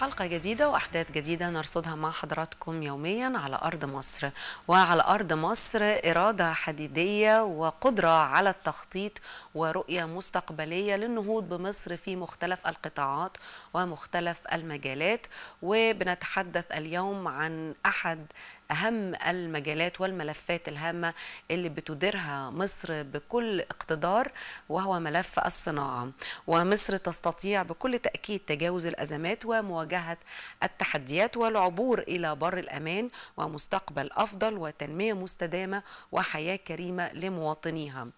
حلقة جديدة وأحداث جديدة نرصدها مع حضراتكم يوميا على أرض مصر وعلى أرض مصر إرادة حديدية وقدرة على التخطيط ورؤية مستقبلية للنهوض بمصر في مختلف القطاعات ومختلف المجالات وبنتحدث اليوم عن أحد أهم المجالات والملفات الهامة اللي بتديرها مصر بكل اقتدار وهو ملف الصناعة ومصر تستطيع بكل تأكيد تجاوز الأزمات ومواجهة التحديات والعبور إلى بر الأمان ومستقبل أفضل وتنمية مستدامة وحياة كريمة لمواطنيها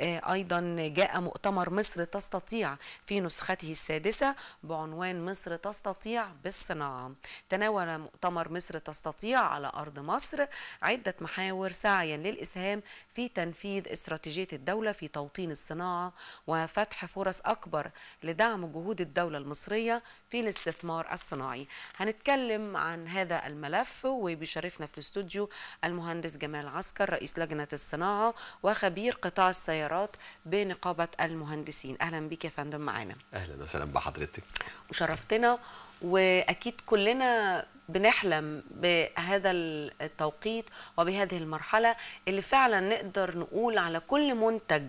آه، أيضا جاء مؤتمر مصر تستطيع في نسخته السادسة بعنوان مصر تستطيع بالصناعة تناول مؤتمر مصر تستطيع على أرض أرض مصر عدة محاور سعيا للإسهام في تنفيذ استراتيجية الدولة في توطين الصناعة وفتح فرص أكبر لدعم جهود الدولة المصرية في الاستثمار الصناعي هنتكلم عن هذا الملف وبيشرفنا في الاستوديو المهندس جمال عسكر رئيس لجنة الصناعة وخبير قطاع السيارات بنقابة المهندسين أهلا بك يا فندم معانا أهلا وسهلا بحضرتك وشرفتنا واكيد كلنا بنحلم بهذا التوقيت وبهذه المرحله اللي فعلا نقدر نقول على كل منتج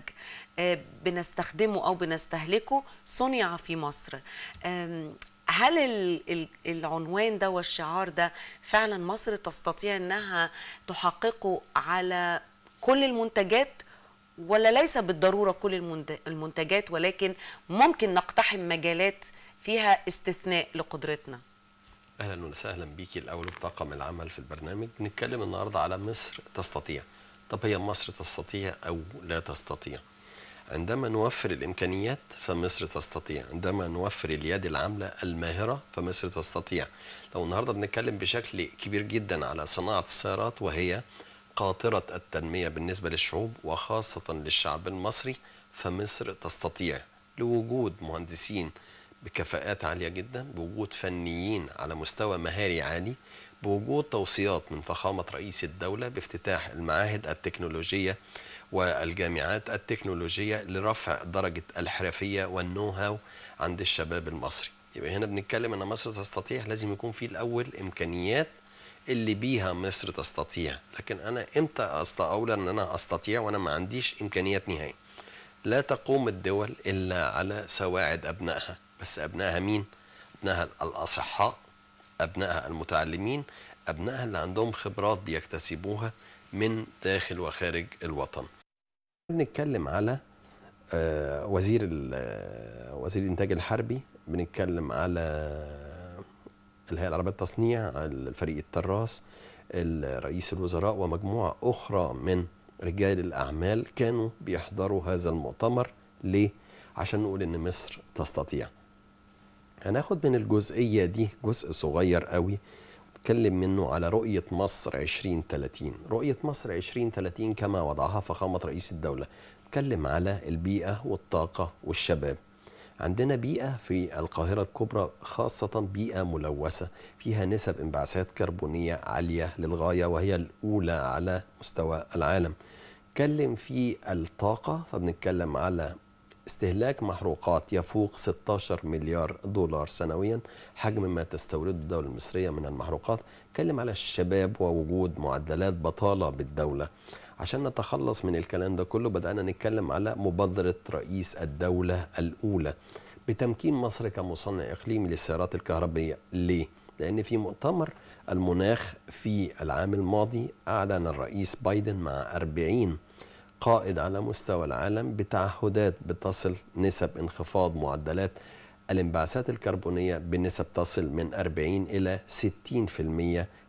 آه، بنستخدمه او بنستهلكه صنع في مصر هل العنوان ده والشعار ده فعلا مصر تستطيع انها تحققه على كل المنتجات ولا ليس بالضروره كل المنتجات ولكن ممكن نقتحم مجالات فيها استثناء لقدرتنا اهلا وسهلا بيكي الاول بطاقم العمل في البرنامج بنتكلم النهارده على مصر تستطيع طب هي مصر تستطيع او لا تستطيع عندما نوفر الامكانيات فمصر تستطيع عندما نوفر اليد العامله الماهره فمصر تستطيع لو النهارده بنتكلم بشكل كبير جدا على صناعه السيارات وهي قاطره التنميه بالنسبه للشعوب وخاصه للشعب المصري فمصر تستطيع لوجود مهندسين بكفاءات عاليه جدا بوجود فنيين على مستوى مهاري عالي بوجود توصيات من فخامه رئيس الدوله بافتتاح المعاهد التكنولوجيه والجامعات التكنولوجيه لرفع درجه الحرفيه والنو هاو عند الشباب المصري يبقى هنا بنتكلم ان مصر تستطيع لازم يكون في الاول امكانيات اللي بيها مصر تستطيع لكن انا امتى اقول ان انا استطيع وانا ما عنديش امكانيات نهائيه لا تقوم الدول الا على سواعد ابنائها بس أبنائها مين؟ أبنائها الأصحاء أبنائها المتعلمين أبنائها اللي عندهم خبرات بيكتسبوها من داخل وخارج الوطن بنتكلم على آه، وزير آه، وزير الانتاج الحربي بنتكلم على الهيئه العربيه للتصنيع الفريق التراس رئيس الوزراء ومجموعه اخرى من رجال الاعمال كانوا بيحضروا هذا المؤتمر ليه عشان نقول ان مصر تستطيع هناخد من الجزئية دي جزء صغير قوي نتكلم منه على رؤية مصر 2030 رؤية مصر 2030 كما وضعها فخامة رئيس الدولة نتكلم على البيئة والطاقة والشباب عندنا بيئة في القاهرة الكبرى خاصة بيئة ملوثة فيها نسب انبعاثات كربونية عالية للغاية وهي الأولى على مستوى العالم نتكلم في الطاقة فبنتكلم على استهلاك محروقات يفوق 16 مليار دولار سنويا حجم ما تستورده الدولة المصرية من المحروقات كلم على الشباب ووجود معدلات بطالة بالدولة عشان نتخلص من الكلام ده كله بدأنا نتكلم على مبادرة رئيس الدولة الأولى بتمكين مصر كمصنع إقليمي للسيارات الكهربية ليه؟ لأن في مؤتمر المناخ في العام الماضي أعلن الرئيس بايدن مع 40 قائد على مستوى العالم بتعهدات بتصل نسب انخفاض معدلات الانبعاثات الكربونية بنسب تصل من 40 إلى 60%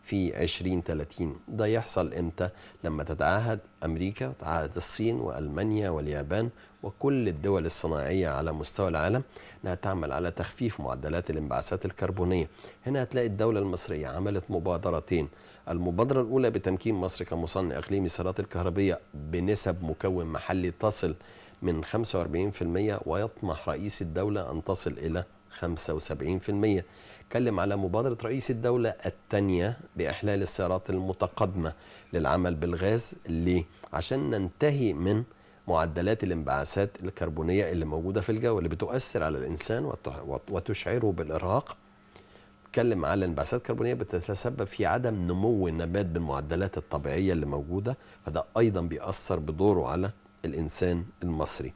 في 2030 ده يحصل إمتى؟ لما تتعهد أمريكا وتعهد الصين وألمانيا واليابان وكل الدول الصناعية على مستوى العالم أنها تعمل على تخفيف معدلات الانبعاثات الكربونية هنا هتلاقي الدولة المصرية عملت مبادرتين المبادرة الأولى بتمكين مصر كمصنع إقليمي سيارات الكهربية بنسب مكون محلي تصل من 45% ويطمح رئيس الدولة أن تصل إلى 75% اتكلم على مبادرة رئيس الدولة الثانية بإحلال السيارات المتقدمة للعمل بالغاز ليه؟ عشان ننتهي من معدلات الانبعاثات الكربونية اللي موجودة في الجو اللي بتؤثر على الإنسان وتشعره بالإرهاق بتتكلم على الانبعاثات الكربونيه بتتسبب في عدم نمو النبات بالمعدلات الطبيعيه اللي موجوده فده ايضا بيأثر بدوره على الانسان المصري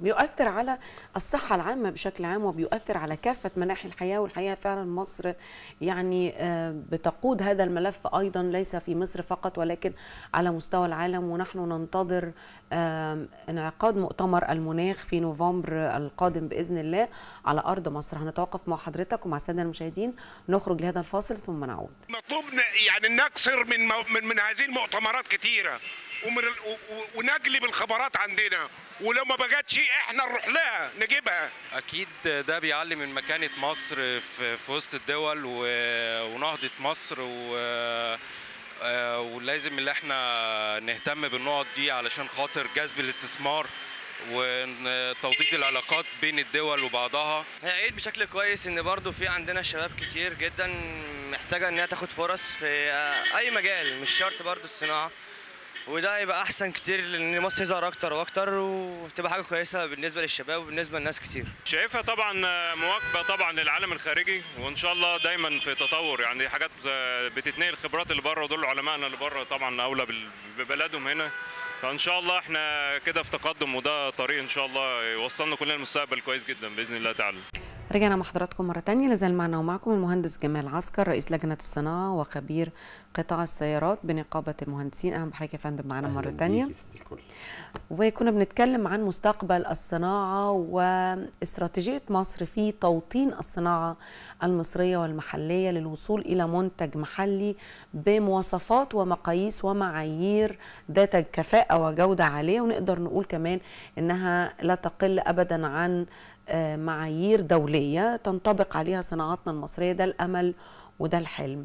بيؤثر على الصحة العامة بشكل عام وبيؤثر على كافة مناحي الحياة والحقيقة فعلا مصر يعني آه، بتقود هذا الملف أيضا ليس في مصر فقط ولكن على مستوى العالم ونحن ننتظر انعقاد مؤتمر المناخ في نوفمبر القادم بإذن الله على أرض مصر هنتوقف مع حضرتك ومع السادة المشاهدين نخرج لهذا الفاصل ثم نعود مطلوب يعني نكسر من, من, من هذه المؤتمرات كثيرة ونجلب الخبرات عندنا ولو ما بجتش احنا نروح لها نجيبها اكيد ده بيعلي من مكانه مصر في, في وسط الدول ونهضه مصر و آه، ولازم اللي احنا نهتم بالنقط دي علشان خاطر جذب الاستثمار وتوطيد العلاقات بين الدول وبعضها هيعيد بشكل كويس ان برضو في عندنا شباب كتير جدا محتاجه انها تاخد فرص في آه، اي مجال مش شرط برضو الصناعه وده يبقى احسن كتير لان مصر تظهر اكتر واكتر وتبقى حاجه كويسه بالنسبه للشباب وبالنسبه لناس كتير شايفها طبعا مواكبه طبعا للعالم الخارجي وان شاء الله دايما في تطور يعني حاجات بتتنقل خبرات اللي بره ودول علمائنا اللي بره طبعا اولى ببلدهم هنا فان شاء الله احنا كده في تقدم وده طريق ان شاء الله يوصلنا كلنا لمستقبل كويس جدا باذن الله تعالى رجعنا مع حضراتكم مرة تانية لازال معنا ومعكم المهندس جمال عسكر رئيس لجنة الصناعة وخبير قطاع السيارات بنقابة المهندسين أهلا بحضرتك يا فندم معنا مرة تانية وكنا بنتكلم عن مستقبل الصناعة واستراتيجية مصر في توطين الصناعة المصرية والمحلية للوصول إلى منتج محلي بمواصفات ومقاييس ومعايير ذات كفاءة وجودة عالية ونقدر نقول كمان إنها لا تقل أبدا عن معايير دولية تنطبق عليها صناعاتنا المصرية ده الأمل وده الحلم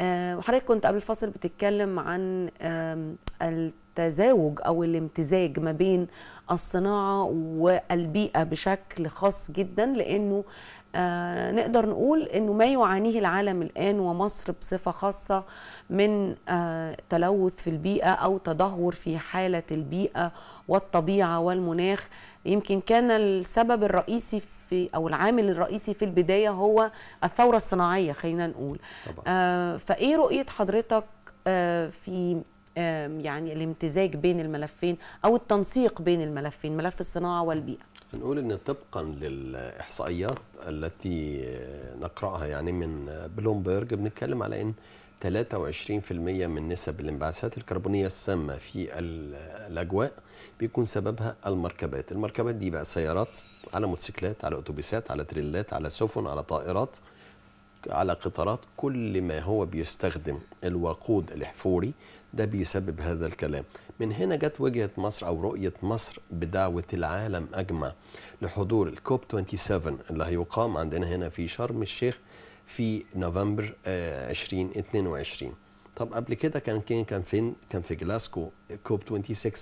آه، وحضرتك كنت قبل الفصل بتتكلم عن التزاوج أو الامتزاج ما بين الصناعة والبيئة بشكل خاص جدا لأنه آه، نقدر نقول انه ما يعانيه العالم الان ومصر بصفه خاصه من آه، تلوث في البيئه او تدهور في حاله البيئه والطبيعه والمناخ يمكن كان السبب الرئيسي في او العامل الرئيسي في البدايه هو الثوره الصناعيه خلينا نقول آه فايه رؤيه حضرتك آه، في يعني الامتزاج بين الملفين او التنسيق بين الملفين ملف الصناعه والبيئه نقول ان طبقا للاحصائيات التي نقراها يعني من بلومبرج بنتكلم على ان 23% من نسب الانبعاثات الكربونيه السامه في الاجواء بيكون سببها المركبات، المركبات دي بقى سيارات على موتوسيكلات على اتوبيسات على تريلات على سفن على طائرات على قطارات كل ما هو بيستخدم الوقود الاحفوري ده بيسبب هذا الكلام من هنا جت وجهة مصر أو رؤية مصر بدعوة العالم أجمع لحضور الكوب 27 اللي هيقام عندنا هنا في شرم الشيخ في نوفمبر 2022 آه، طب قبل كده كان كان فين كان في جلاسكو كوب 26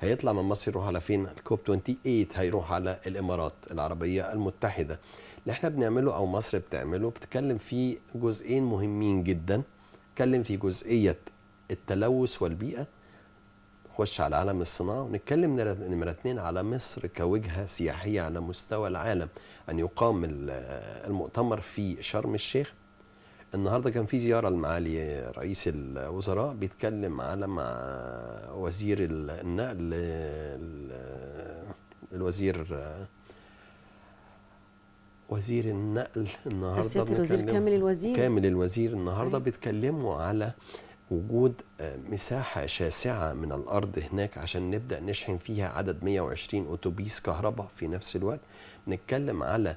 هيطلع من مصر يروح على فين الكوب 28 هيروح على الإمارات العربية المتحدة اللي احنا بنعمله او مصر بتعمله بتتكلم في جزئين مهمين جدا نتكلم في جزئيه التلوث والبيئه نخش على عالم الصناعه ونتكلم نمره اثنين على مصر كوجهه سياحيه على مستوى العالم ان يقام المؤتمر في شرم الشيخ النهارده كان في زياره لمعالي رئيس الوزراء بيتكلم على مع وزير النقل الوزير وزير النقل النهارده السياده الوزير كامل الوزير كامل الوزير النهارده أيه. بيتكلموا على وجود آه، مساحة شاسعة من الأرض هناك عشان نبدأ نشحن فيها عدد 120 أتوبيس كهرباء في نفس الوقت نتكلم على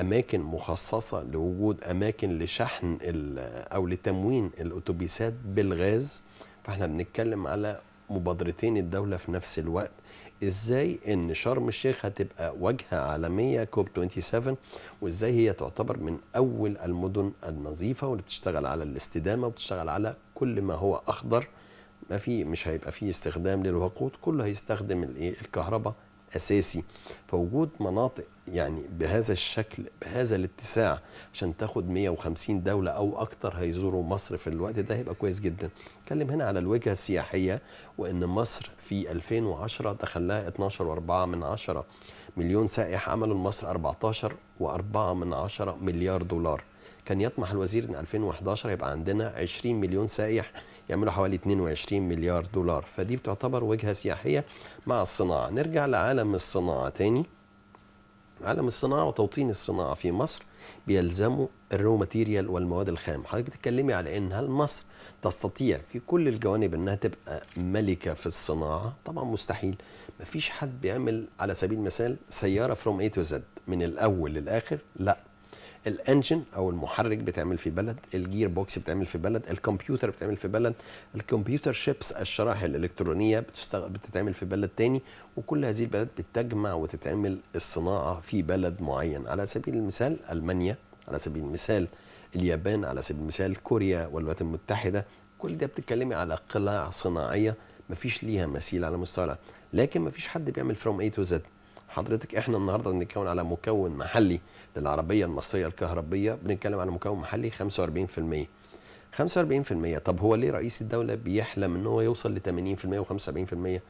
أماكن مخصصة لوجود أماكن لشحن أو لتموين الأتوبيسات بالغاز فاحنا بنتكلم على مبادرتين الدولة في نفس الوقت ازاي ان شرم الشيخ هتبقى واجهة عالمية كوب 27 وازاي هي تعتبر من اول المدن النظيفة واللي بتشتغل على الاستدامة وبتشتغل على كل ما هو اخضر ما في مش هيبقى فيه استخدام للوقود كله هيستخدم الايه الكهرباء اساسي فوجود مناطق يعني بهذا الشكل بهذا الاتساع عشان تاخد 150 دوله او اكتر هيزوروا مصر في الوقت ده هيبقى كويس جدا اتكلم هنا على الوجهه السياحيه وان مصر في 2010 دخل لها 12.4 من 10 مليون سائح عملوا لمصر 14 و4 من 10 مليار دولار كان يطمح الوزير ان 2011 يبقى عندنا 20 مليون سائح يعملوا حوالي 22 مليار دولار فدي بتعتبر وجهة سياحية مع الصناعة نرجع لعالم الصناعة تاني عالم الصناعة وتوطين الصناعة في مصر بيلزموا الرو ماتيريال والمواد الخام حضرتك بتتكلمي على ان هل مصر تستطيع في كل الجوانب انها تبقى ملكة في الصناعة طبعا مستحيل مفيش حد بيعمل على سبيل المثال سيارة فروم اي تو زد من الاول للاخر لا الانجن او المحرك بتعمل في بلد الجير بوكس بتعمل في بلد الكمبيوتر بتعمل في بلد الكمبيوتر شيبس الشرايح الالكترونيه بتستغ... بتتعمل في بلد تاني وكل هذه البلد بتجمع وتتعمل الصناعه في بلد معين على سبيل المثال المانيا على سبيل المثال اليابان على سبيل المثال كوريا والولايات المتحده كل ده بتتكلمي على قلاع صناعيه مفيش ليها مثيل على مستوى العالم لكن مفيش حد بيعمل فروم اي تو زد حضرتك احنا النهارده بنتكون على مكون محلي للعربيه المصريه الكهربيه بنتكلم على مكون محلي 45% 45% طب هو ليه رئيس الدوله بيحلم ان هو يوصل ل 80% و75%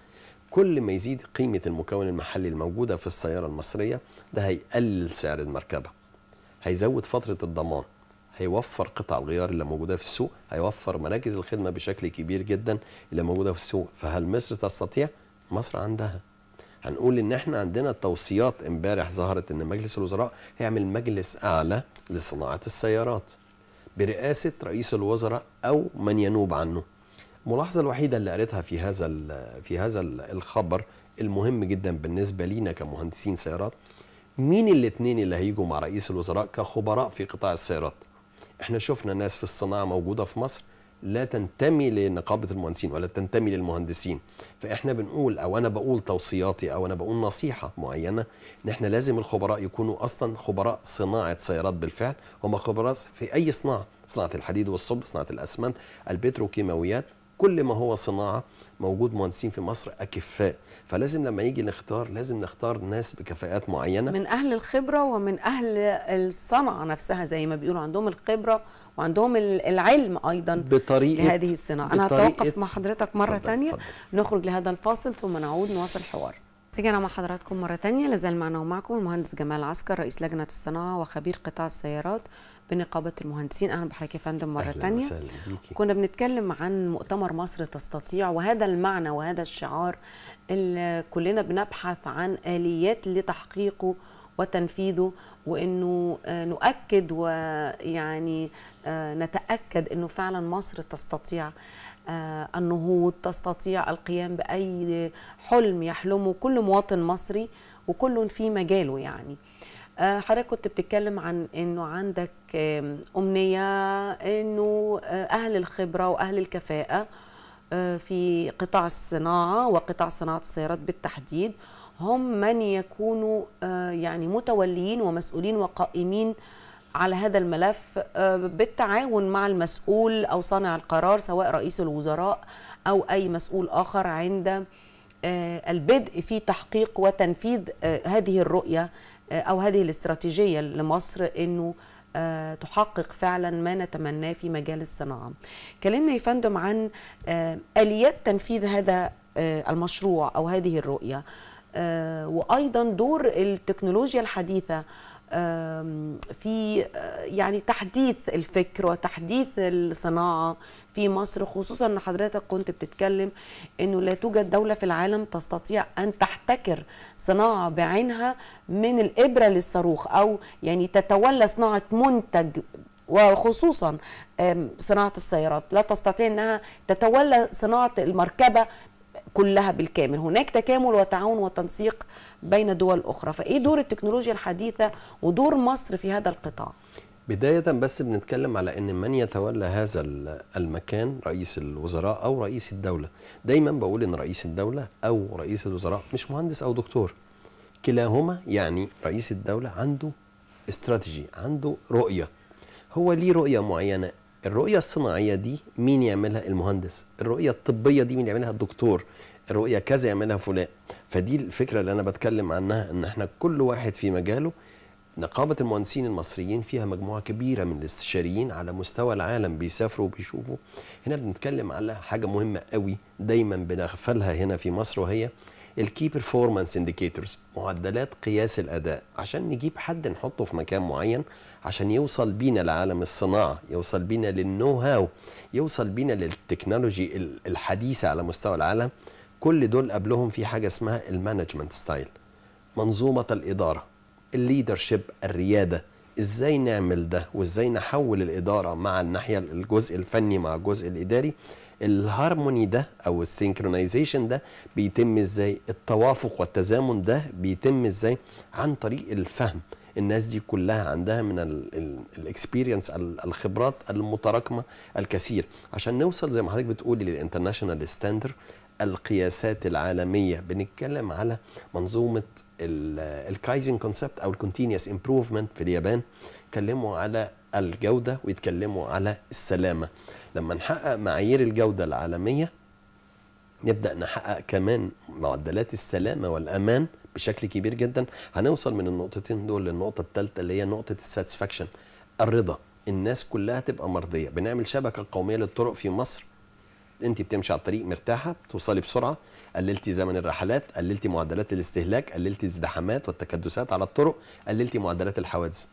كل ما يزيد قيمه المكون المحلي الموجوده في السياره المصريه ده هيقلل سعر المركبه هيزود فتره الضمان هيوفر قطع الغيار اللي موجوده في السوق هيوفر مراكز الخدمه بشكل كبير جدا اللي موجوده في السوق فهل مصر تستطيع مصر عندها هنقول ان احنا عندنا توصيات امبارح ظهرت ان مجلس الوزراء هيعمل مجلس اعلى لصناعه السيارات برئاسه رئيس الوزراء او من ينوب عنه. الملاحظه الوحيده اللي قريتها في هذا في هذا الخبر المهم جدا بالنسبه لينا كمهندسين سيارات مين الاثنين اللي هيجوا مع رئيس الوزراء كخبراء في قطاع السيارات؟ احنا شفنا ناس في الصناعه موجوده في مصر لا تنتمي لنقابه المهندسين ولا تنتمي للمهندسين فاحنا بنقول او انا بقول توصياتي او انا بقول نصيحه معينه ان احنا لازم الخبراء يكونوا اصلا خبراء صناعه سيارات بالفعل هم خبراء في اي صناعه صناعه الحديد والصلب صناعه الاسمنت البتروكيماويات كل ما هو صناعه موجود مهندسين في مصر اكفاء فلازم لما يجي نختار لازم نختار ناس بكفاءات معينه من اهل الخبره ومن اهل الصنعه نفسها زي ما بيقولوا عندهم الخبره وعندهم العلم ايضا بطريقه هذه الصناعه انا هتوقف مع حضرتك مره ثانيه نخرج لهذا الفاصل ثم نعود نواصل الحوار رجعنا مع حضراتكم مرة تانية لازال معنا ومعكم المهندس جمال عسكر رئيس لجنة الصناعة وخبير قطاع السيارات بنقابة المهندسين أهلا بحضرتك يا فندم مرة تانية كنا بنتكلم عن مؤتمر مصر تستطيع وهذا المعنى وهذا الشعار اللي كلنا بنبحث عن آليات لتحقيقه وتنفيذه وانه آه، نؤكد ويعني آه، نتاكد انه فعلا مصر تستطيع آه، النهوض تستطيع القيام باي حلم يحلمه كل مواطن مصري وكل في مجاله يعني حضرتك كنت بتتكلم عن انه عندك امنيه انه اهل الخبره واهل الكفاءه في قطاع الصناعه وقطاع صناعه السيارات بالتحديد هم من يكونوا آه، يعني متوليين ومسؤولين وقائمين على هذا الملف آه، بالتعاون مع المسؤول او صانع القرار سواء رئيس الوزراء او اي مسؤول اخر عند آه، البدء في تحقيق وتنفيذ هذه الرؤيه او هذه الاستراتيجيه لمصر انه تحقق فعلا ما نتمناه في مجال الصناعه. كلمنا يا فندم عن اليات تنفيذ هذا المشروع او هذه الرؤيه. آه، وايضا دور التكنولوجيا الحديثه في آه، يعني تحديث الفكر وتحديث الصناعه في مصر خصوصا ان حضرتك كنت بتتكلم انه لا توجد دوله في العالم تستطيع ان تحتكر صناعه بعينها من الابره للصاروخ او يعني تتولى صناعه منتج وخصوصا صناعه السيارات لا تستطيع انها تتولى صناعه المركبه كلها بالكامل هناك تكامل وتعاون وتنسيق بين دول أخرى فإيه دور التكنولوجيا الحديثة ودور مصر في هذا القطاع؟ بداية بس بنتكلم على أن من يتولى هذا المكان رئيس الوزراء أو رئيس الدولة دايما بقول أن رئيس الدولة أو رئيس الوزراء مش مهندس أو دكتور كلاهما يعني رئيس الدولة عنده استراتيجي عنده رؤية هو ليه رؤية معينة الرؤية الصناعية دي مين يعملها المهندس الرؤية الطبية دي مين يعملها الدكتور الرؤية كذا يعملها فلان فدي الفكرة اللي أنا بتكلم عنها إن إحنا كل واحد في مجاله نقابة المهندسين المصريين فيها مجموعة كبيرة من الاستشاريين على مستوى العالم بيسافروا وبيشوفوا هنا بنتكلم على حاجة مهمة قوي دايما بنغفلها هنا في مصر وهي الكي بيرفورمانس انديكيتورز معدلات قياس الاداء عشان نجيب حد نحطه في مكان معين عشان يوصل بينا لعالم الصناعه يوصل بينا للنو هاو يوصل بينا للتكنولوجي الحديثه على مستوى العالم كل دول قبلهم في حاجه اسمها المانجمنت ستايل منظومه الاداره الليدرشيب الرياده ازاي نعمل ده وازاي نحول الاداره مع الناحيه الجزء الفني مع الجزء الاداري الهارموني ده او السينكرونايزيشن ده بيتم ازاي التوافق والتزامن ده بيتم ازاي عن طريق الفهم الناس دي كلها عندها من الاكسبيرينس الخبرات المتراكمه الكثير عشان نوصل زي ما حضرتك بتقولي للانترناشونال ستاندر القياسات العالميه بنتكلم على منظومه الكايزن كونسبت او الكونتينيوس امبروفمنت في اليابان اتكلموا على الجوده ويتكلموا على السلامه لما نحقق معايير الجودة العالمية نبدأ نحقق كمان معدلات السلامة والأمان بشكل كبير جدا هنوصل من النقطتين دول للنقطة الثالثة اللي هي نقطة الساتسفاكشن الرضا الناس كلها تبقى مرضية بنعمل شبكة قومية للطرق في مصر انت بتمشي على الطريق مرتاحه بتوصلي بسرعه قللتي زمن الرحلات قللتي معدلات الاستهلاك قللتي الازدحامات والتكدسات على الطرق قللتي معدلات الحوادث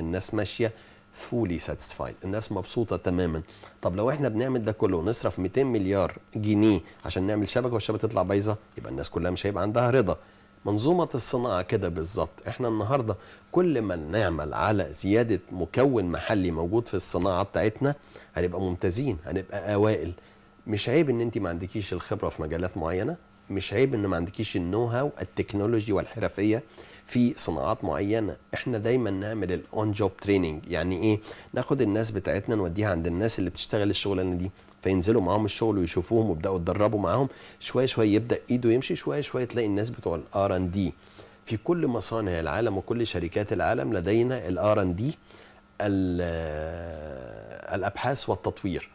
الناس ماشيه فولي ساتسفايد الناس مبسوطه تماما طب لو احنا بنعمل ده كله ونصرف 200 مليار جنيه عشان نعمل شبكه والشبكه تطلع بايظه يبقى الناس كلها مش هيبقى عندها رضا منظومة الصناعة كده بالظبط احنا النهاردة كل ما نعمل على زيادة مكون محلي موجود في الصناعة بتاعتنا هنبقى ممتازين هنبقى أوائل مش عيب ان انت ما عندكيش الخبرة في مجالات معينة مش عيب ان ما عندكيش النو هاو التكنولوجي والحرفية في صناعات معينه احنا دايما نعمل الاون جوب تريننج يعني ايه ناخد الناس بتاعتنا نوديها عند الناس اللي بتشتغل الشغلانه دي فينزلوا معاهم الشغل ويشوفوهم ويبداوا يتدربوا معاهم شويه شويه يبدا ايده يمشي شويه شويه تلاقي الناس بتوع الار ان دي في كل مصانع العالم وكل شركات العالم لدينا الار ان دي الابحاث والتطوير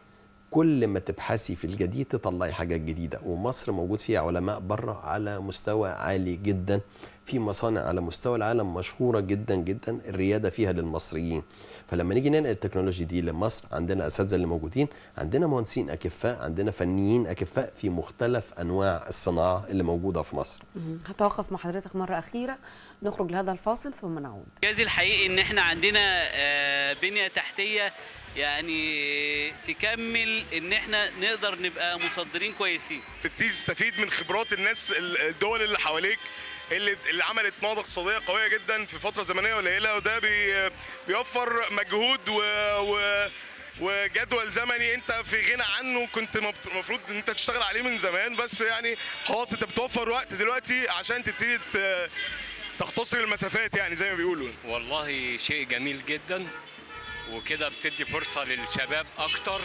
كل ما تبحثي في الجديد تطلعي حاجات جديده ومصر موجود فيها علماء بره على مستوى عالي جدا في مصانع على مستوى العالم مشهوره جدا جدا الرياده فيها للمصريين فلما نيجي ننقل التكنولوجيا دي لمصر عندنا اساتذه اللي موجودين عندنا مهندسين اكفاء عندنا فنيين اكفاء في مختلف انواع الصناعه اللي موجوده في مصر هتوقف مع حضرتك مره اخيره نخرج لهذا الفاصل ثم نعود جازي الحقيقي ان احنا عندنا آه، بنيه تحتيه يعني تكمل ان احنا نقدر نبقى مصدرين كويسين تبتدي تستفيد من خبرات الناس الدول اللي حواليك اللي اللي عملت نهضه اقتصاديه قويه جدا في فتره زمنيه قليله وده بي بيوفر مجهود و, و وجدول زمني انت في غنى عنه كنت المفروض ان انت تشتغل عليه من زمان بس يعني خلاص انت بتوفر وقت دلوقتي عشان تبتدي تختصر المسافات يعني زي ما بيقولوا والله شيء جميل جدا وكده بتدي فرصه للشباب اكتر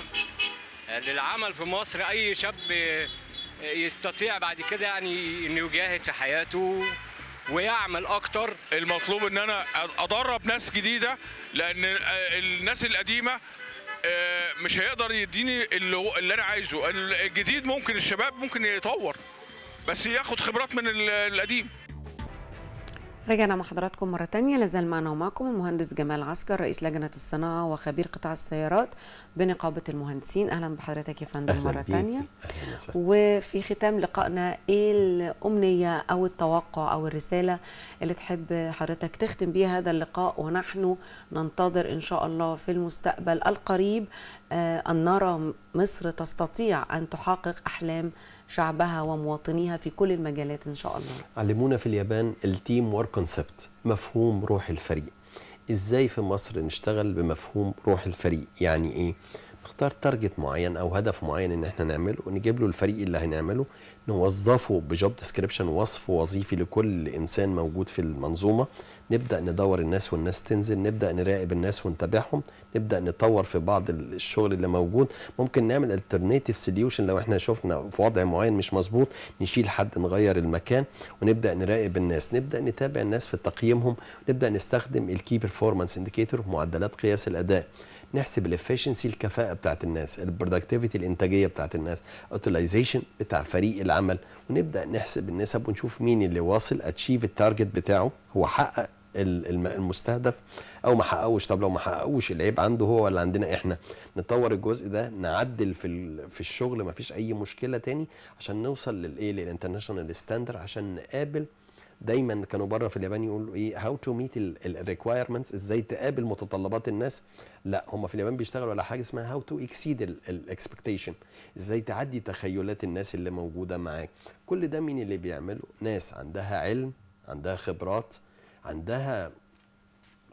للعمل في مصر اي شاب يستطيع بعد كده يعني انه يجاهد في حياته ويعمل اكتر المطلوب ان انا ادرب ناس جديده لان الناس القديمه آه، مش هيقدر يديني اللي, اللي انا عايزه الجديد ممكن الشباب ممكن يتطور بس ياخد خبرات من القديم رجعنا مع حضراتكم مرة تانية لازال معنا ومعكم المهندس جمال عسكر رئيس لجنة الصناعة وخبير قطاع السيارات بنقابة المهندسين أهلا بحضرتك يا فندم مرة بيك. تانية أهلا وفي ختام لقائنا إيه الأمنية أو التوقع أو الرسالة اللي تحب حضرتك تختم بيها هذا اللقاء ونحن ننتظر إن شاء الله في المستقبل القريب آه، أن نرى مصر تستطيع أن تحقق أحلام شعبها ومواطنيها في كل المجالات ان شاء الله علمونا في اليابان التيم وار كونسبت مفهوم روح الفريق ازاي في مصر نشتغل بمفهوم روح الفريق يعني ايه نختار تارجت معين او هدف معين ان احنا نعمله ونجيب له الفريق اللي هنعمله نوظفه بجوب ديسكريبشن وصف وظيفي لكل انسان موجود في المنظومه نبدا ندور الناس والناس تنزل نبدا نراقب الناس ونتابعهم نبدا نطور في بعض الشغل اللي موجود ممكن نعمل الترنيتيف سوليوشن لو احنا شفنا في وضع معين مش مظبوط نشيل حد نغير المكان ونبدا نراقب الناس نبدا نتابع الناس في تقييمهم نبدا نستخدم الكي بيرفورمانس انديكيتور معدلات قياس الاداء نحسب الافشنسي الكفاءه بتاعت الناس البرودكتيفيتي الانتاجيه بتاعت الناس اوتلايزيشن بتاع فريق العمل ونبدا نحسب النسب ونشوف مين اللي واصل اتشيف التارجت بتاعه هو حقق المستهدف او ما حققوش طب لو ما حققوش العيب عنده هو ولا عندنا احنا نطور الجزء ده نعدل في في الشغل ما فيش اي مشكله تاني عشان نوصل للايه للانترناشونال ستاندر عشان نقابل دايما كانوا بره في اليابان يقولوا ايه هاو تو ميت الريكوايرمنتس ازاي تقابل متطلبات الناس لا هم في اليابان بيشتغلوا على حاجه اسمها هاو تو اكسيد الاكسبكتيشن ازاي تعدي تخيلات الناس اللي موجوده معاك كل ده مين اللي بيعمله ناس عندها علم عندها خبرات عندها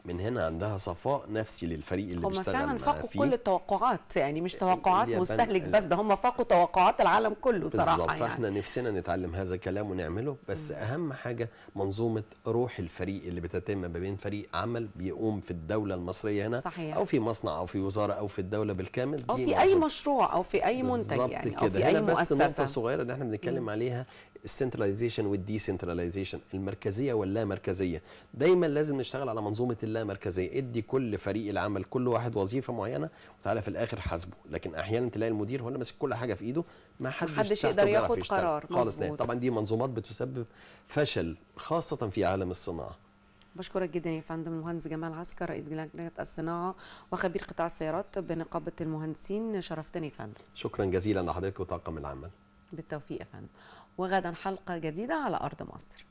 من هنا عندها صفاء نفسي للفريق اللي بيشتغل فيه هم فعلا فاقوا كل التوقعات يعني مش توقعات مستهلك بس ده هم فاقوا توقعات العالم كله صراحه بالظبط يعني. فاحنا نفسنا نتعلم هذا الكلام ونعمله بس م. اهم حاجه منظومه روح الفريق اللي بتتم ما بين فريق عمل بيقوم في الدوله المصريه هنا صحيح. او في مصنع او في وزاره او في الدوله بالكامل او في اي مشروع او في اي منتج يعني او في اي مؤسسه بس نقطه صغيره اللي احنا بنتكلم عليها السنتراليزيشن والديسنتراليزيشن المركزيه واللا مركزيه دايما لازم نشتغل على منظومه اللا مركزيه ادي كل فريق العمل كل واحد وظيفه معينه وتعالى في الاخر حاسبه لكن احيانا تلاقي المدير هو اللي ماسك كل حاجه في ايده ما حدش يقدر ياخد قرار خالص نعم. طبعا دي منظومات بتسبب فشل خاصه في عالم الصناعه بشكرك جدا يا فندم المهندس جمال عسكر رئيس لجنه الصناعه وخبير قطاع السيارات بنقابه المهندسين شرفتني يا فندم شكرا جزيلا لحضرتك وطاقم العمل بالتوفيق يا فندم وغدا حلقة جديدة على أرض مصر